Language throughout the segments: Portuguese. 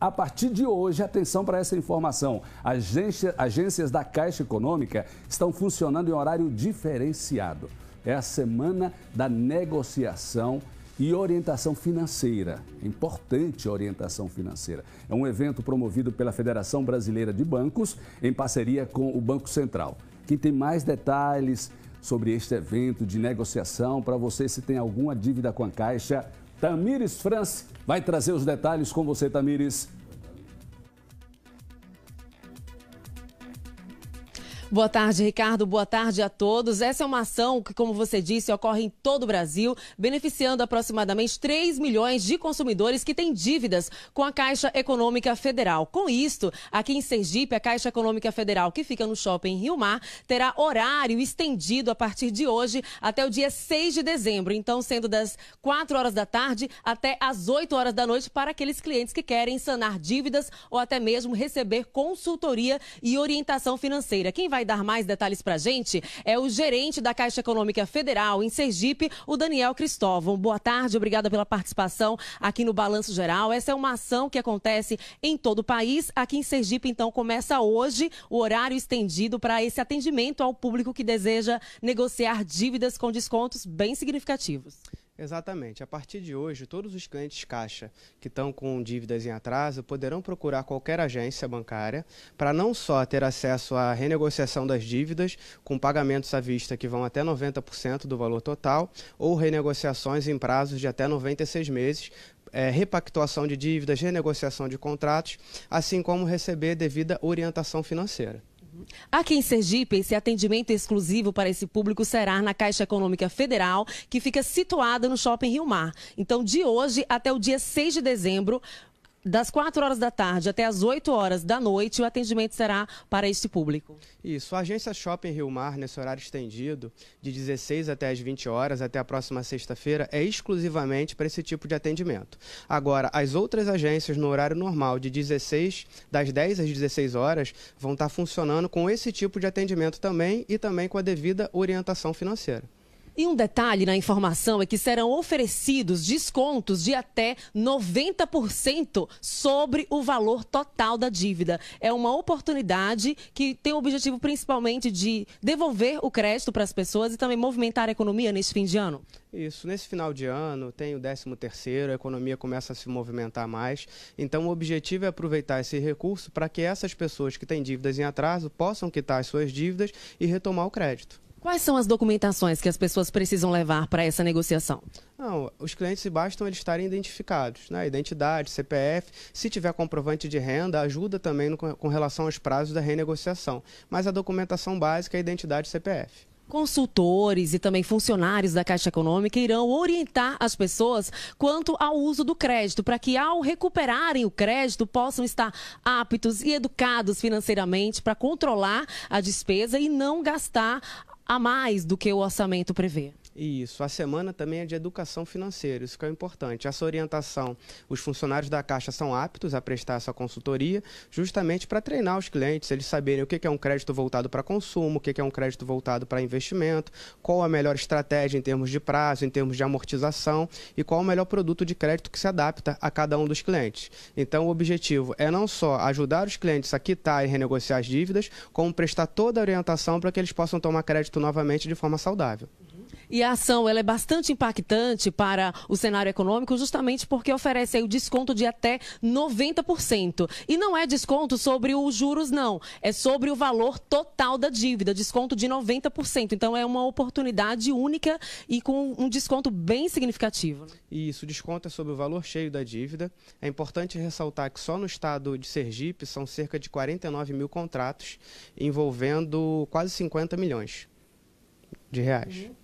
A partir de hoje, atenção para essa informação: Agência, agências da Caixa Econômica estão funcionando em horário diferenciado. É a semana da negociação e orientação financeira. É importante orientação financeira. É um evento promovido pela Federação Brasileira de Bancos em parceria com o Banco Central. Quem tem mais detalhes sobre este evento de negociação, para você se tem alguma dívida com a Caixa, Tamires France vai trazer os detalhes com você, Tamires. Boa tarde, Ricardo. Boa tarde a todos. Essa é uma ação que, como você disse, ocorre em todo o Brasil, beneficiando aproximadamente 3 milhões de consumidores que têm dívidas com a Caixa Econômica Federal. Com isto, aqui em Sergipe, a Caixa Econômica Federal, que fica no shopping Rio Mar, terá horário estendido a partir de hoje até o dia 6 de dezembro. Então, sendo das 4 horas da tarde até as 8 horas da noite, para aqueles clientes que querem sanar dívidas ou até mesmo receber consultoria e orientação financeira. Quem vai vai dar mais detalhes para a gente é o gerente da Caixa Econômica Federal em Sergipe, o Daniel Cristóvão. Boa tarde, obrigada pela participação aqui no Balanço Geral. Essa é uma ação que acontece em todo o país. Aqui em Sergipe, então, começa hoje o horário estendido para esse atendimento ao público que deseja negociar dívidas com descontos bem significativos. Exatamente. A partir de hoje, todos os clientes caixa que estão com dívidas em atraso poderão procurar qualquer agência bancária para não só ter acesso à renegociação das dívidas, com pagamentos à vista que vão até 90% do valor total, ou renegociações em prazos de até 96 meses, é, repactuação de dívidas, renegociação de contratos, assim como receber devida orientação financeira. Aqui em Sergipe, esse atendimento exclusivo para esse público será na Caixa Econômica Federal, que fica situada no Shopping Rio Mar. Então, de hoje até o dia 6 de dezembro, das 4 horas da tarde até as 8 horas da noite, o atendimento será para este público. Isso. A agência Shopping Rio Mar, nesse horário estendido, de 16 até as 20 horas, até a próxima sexta-feira, é exclusivamente para esse tipo de atendimento. Agora, as outras agências, no horário normal, de 16, das 10 às 16 horas, vão estar funcionando com esse tipo de atendimento também e também com a devida orientação financeira. E um detalhe na informação é que serão oferecidos descontos de até 90% sobre o valor total da dívida. É uma oportunidade que tem o objetivo principalmente de devolver o crédito para as pessoas e também movimentar a economia neste fim de ano. Isso, nesse final de ano tem o 13 terceiro, a economia começa a se movimentar mais. Então o objetivo é aproveitar esse recurso para que essas pessoas que têm dívidas em atraso possam quitar as suas dívidas e retomar o crédito. Quais são as documentações que as pessoas precisam levar para essa negociação? Não, os clientes bastam eles estarem identificados, né? Identidade, CPF. Se tiver comprovante de renda, ajuda também no, com relação aos prazos da renegociação. Mas a documentação básica é identidade e CPF. Consultores e também funcionários da Caixa Econômica irão orientar as pessoas quanto ao uso do crédito, para que, ao recuperarem o crédito, possam estar aptos e educados financeiramente para controlar a despesa e não gastar a mais do que o orçamento prevê. Isso. A semana também é de educação financeira, isso que é importante. Essa orientação, os funcionários da Caixa são aptos a prestar essa consultoria, justamente para treinar os clientes, eles saberem o que é um crédito voltado para consumo, o que é um crédito voltado para investimento, qual a melhor estratégia em termos de prazo, em termos de amortização e qual o melhor produto de crédito que se adapta a cada um dos clientes. Então, o objetivo é não só ajudar os clientes a quitar e renegociar as dívidas, como prestar toda a orientação para que eles possam tomar crédito novamente de forma saudável. E a ação ela é bastante impactante para o cenário econômico, justamente porque oferece o desconto de até 90%. E não é desconto sobre os juros, não. É sobre o valor total da dívida, desconto de 90%. Então é uma oportunidade única e com um desconto bem significativo. Né? Isso, o desconto é sobre o valor cheio da dívida. É importante ressaltar que só no estado de Sergipe são cerca de 49 mil contratos envolvendo quase 50 milhões de reais. Uhum.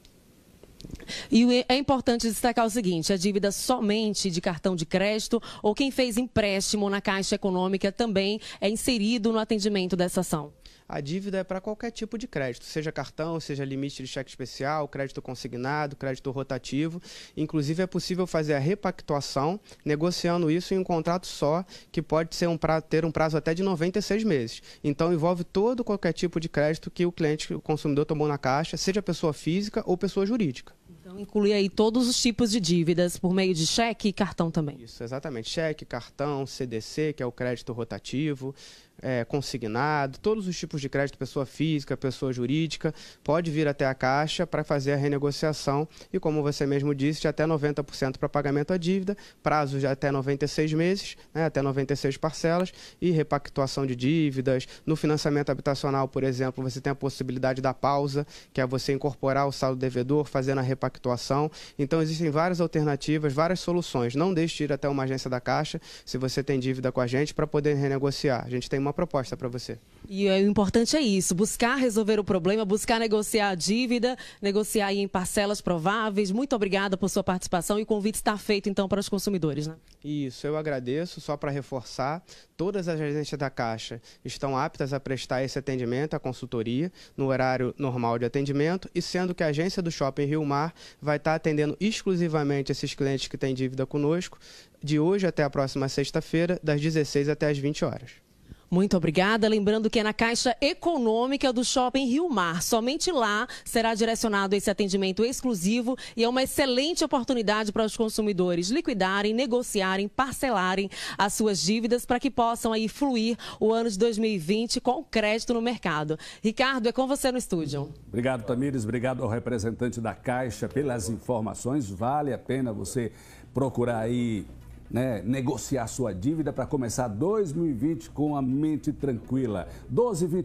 E é importante destacar o seguinte: a dívida somente de cartão de crédito ou quem fez empréstimo na Caixa Econômica também é inserido no atendimento dessa ação. A dívida é para qualquer tipo de crédito, seja cartão, seja limite de cheque especial, crédito consignado, crédito rotativo. Inclusive, é possível fazer a repactuação, negociando isso em um contrato só, que pode ser um pra, ter um prazo até de 96 meses. Então, envolve todo qualquer tipo de crédito que o cliente, o consumidor, tomou na caixa, seja pessoa física ou pessoa jurídica inclui aí todos os tipos de dívidas, por meio de cheque e cartão também. Isso, exatamente. Cheque, cartão, CDC, que é o crédito rotativo é, consignado, todos os tipos de crédito, pessoa física, pessoa jurídica, pode vir até a Caixa para fazer a renegociação e, como você mesmo disse, de até 90% para pagamento à dívida, prazos de até 96 meses, né, até 96 parcelas e repactuação de dívidas. No financiamento habitacional, por exemplo, você tem a possibilidade da pausa, que é você incorporar o saldo devedor fazendo a repactuação. Então, existem várias alternativas, várias soluções. Não deixe de ir até uma agência da Caixa se você tem dívida com a gente para poder renegociar. A gente tem uma proposta para você. E o importante é isso, buscar resolver o problema, buscar negociar a dívida, negociar em parcelas prováveis. Muito obrigada por sua participação e o convite está feito então para os consumidores, né? Isso, eu agradeço. Só para reforçar, todas as agências da Caixa estão aptas a prestar esse atendimento, a consultoria, no horário normal de atendimento e sendo que a agência do Shopping Rio Mar vai estar tá atendendo exclusivamente esses clientes que têm dívida conosco de hoje até a próxima sexta-feira, das 16 até as 20 horas. Muito obrigada. Lembrando que é na Caixa Econômica do Shopping Rio Mar. Somente lá será direcionado esse atendimento exclusivo e é uma excelente oportunidade para os consumidores liquidarem, negociarem, parcelarem as suas dívidas para que possam aí fluir o ano de 2020 com crédito no mercado. Ricardo, é com você no estúdio. Obrigado, Tamires. Obrigado ao representante da Caixa pelas informações. Vale a pena você procurar aí né, negociar sua dívida para começar 2020 com a mente tranquila. 12, 20...